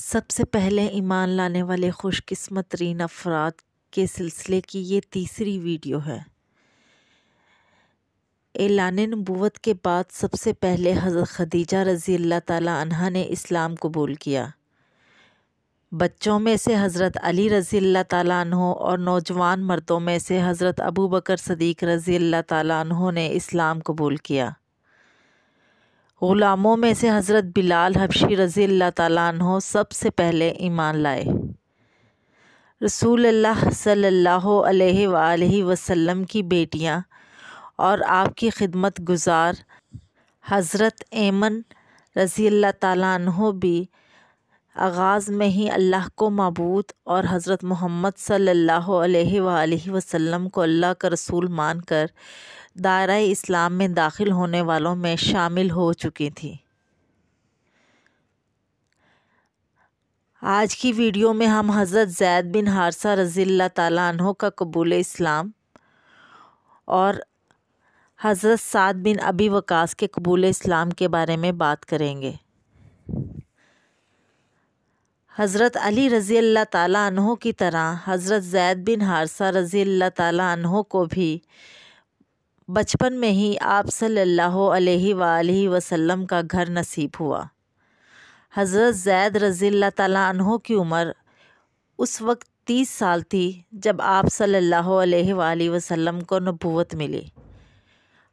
सबसे पहले ईमान लाने वाले खुशकस्मत तरीन अफराद के सिलसिले की ये तीसरी वीडियो है एलान नबूत के बाद सबसे पहले हज़रत खदीजा रज़ी अल्लाह तहा ने इस्लाम कबूल किया बच्चों में से हज़रत अली रज़ी अल्लाह तहों और नौजवान मर्दों में से हज़रत अबू बकर सदीक रज़ी अल्लाह तहों ने इस्लाम कबूल किया ग़ुलामों में से हज़रत बिलाल हबशी रज़ी अल्लाह तैन सबसे पहले ईमान लाए रसूल अल्लाह सल्लल्लाहु अलैहि वसल्लम की बेटियां और आपकी खिदमत गुजार हज़रत ऐमन रज़ी अल्लाह भी आगाज़ में ही अल्लाह को मबूत और हज़रत मोहम्मद सल्लल्लाहु अलैहि वसल्लम को अल्लाह का रसूल मानकर दायरा इस्लाम में दाखिल होने वालों में शामिल हो चुकी थी आज की वीडियो में हम हज़रत जैद बिन हारसा रज़ील्ला तैन का कबूल इस्लाम और हज़रत साद बिन अबी वकास के कबूल इस्लाम के बारे में बात करेंगे हज़रत अली रज़ी अल्लाह तहों की तरह हज़रत ज़ैद बिन हारसा रज़ी अल्लाह तहों को भी बचपन में ही आप सल्लल्लाहु अलैहि वसल्लम का घर नसीब हुआ हज़रत ज़ैद रज़ी अल्लाह ताली की उम्र उस वक्त तीस साल थी जब आप सल्लल्लाहु अलैहि वसल्लम को नबूवत मिली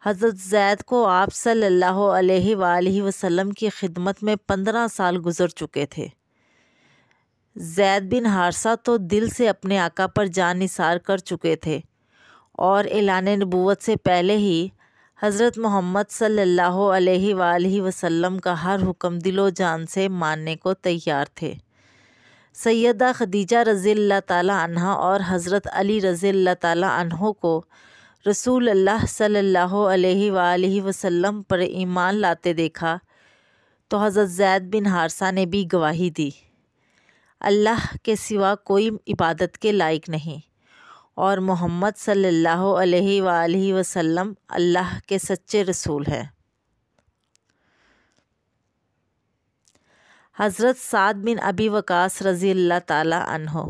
हज़रत जैद को आप सल्लल्लाहु अलैहि वसल्लम की खिदमत में पंद्रह साल गुजर चुके थे जैद बिन हारसा तो दिल से अपने आका पर जान निसार कर चुके थे और एलान नबूत से पहले ही हज़रत मोहम्मद सल्लल्लाहु अलैहि सल्ला वसल्लम का हर हुक्म दिलो जान से मानने को तैयार थे सैदा खदीजा रज़ी तला और हज़रत अली रज़ी तहों को रसूल अल्लाह सल्लल्लाहु अलैहि वसल्लम पर ईमान लाते देखा तो हज़रत जैद बिन हारसा ने भी गवाही दी अल्लाह के सिवा कोई इबादत के लायक नहीं और मोहम्मद सल्लल्लाहु अलैहि सल्ला वसल्लम अल्लाह के सच्चे रसूल हैं हज़रत साद बिन अबी वकास रज़ी अल्लाह ताला अनहो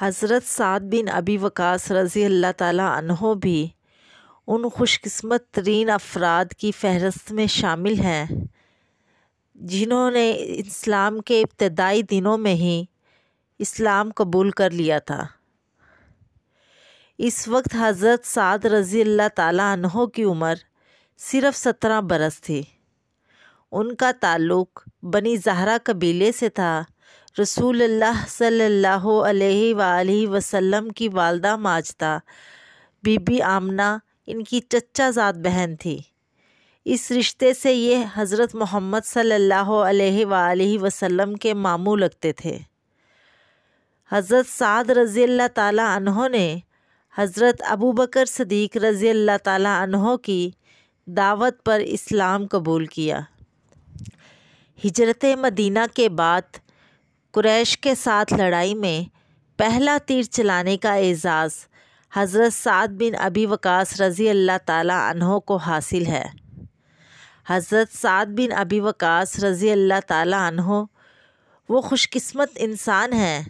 हज़रत साद बिन अबी वकास रज़ी अल्लाह ताला अनहो भी उन खुशकस्मत तरीन अफराद की फ़हरस्त में शामिल हैं जिन्होंने इस्लाम के इब्तदाई दिनों में ही इस्लाम कबूल कर लिया था इस वक्त हज़रत साद रज़ी अल्लाह तहों की उम्र सिर्फ सत्रह बरस थी उनका ताल्लुक़ बनी जहरा कबीले से था रसूल अल्लाह सल्लल्लाहु अलैहि वसल्लम की वालदा माजदा बीबी आमना इनकी चचा ज़ात बहन थी इस रिश्ते से ये हज़रत मोहम्मद सल्ला अलैहि वसल्लम के मामू लगते थे हज़रत साद रज़ी अल्लाह ताली ने हज़रत अबू बकर सदीक रज़ी अल्लाह ताली की दावत पर इस्लाम कबूल किया हिजरत मदीना के बाद कुरैश के साथ लड़ाई में पहला तीर चलाने का एज़ाज़ हज़रत साद बिन अबी वकास रज़ी अल्लाह ताला को हासिल है हज़रत साद बिन अबी वकास रज़ी अल्लाह तहो वो खुशकस्मत इंसान हैं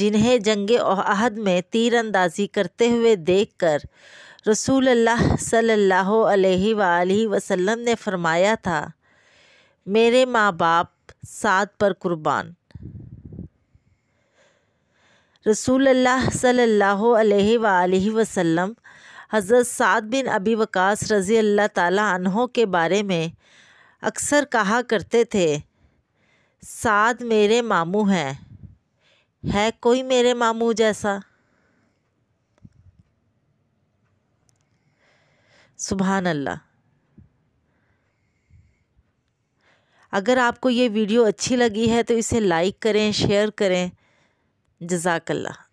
जिन्हें जंग अहद में अंदाजी करते हुए देखकर रसूल अल्लाह सल्लल्लाहु अलैहि वसल्लम ने फरमाया था मेरे माँ बाप साद पर कुर्बान रसूल अल्लाह सल्लल्लाहु अलैहि वसल्लम हज़रत साद बिन अबी वकास रज़ी अल्लाह तहों के बारे में अक्सर कहा करते थे साद मेरे मामू हैं है कोई मेरे मामू जैसा सुबहान अल्लाह अगर आपको ये वीडियो अच्छी लगी है तो इसे लाइक करें शेयर करें जजाकल्ला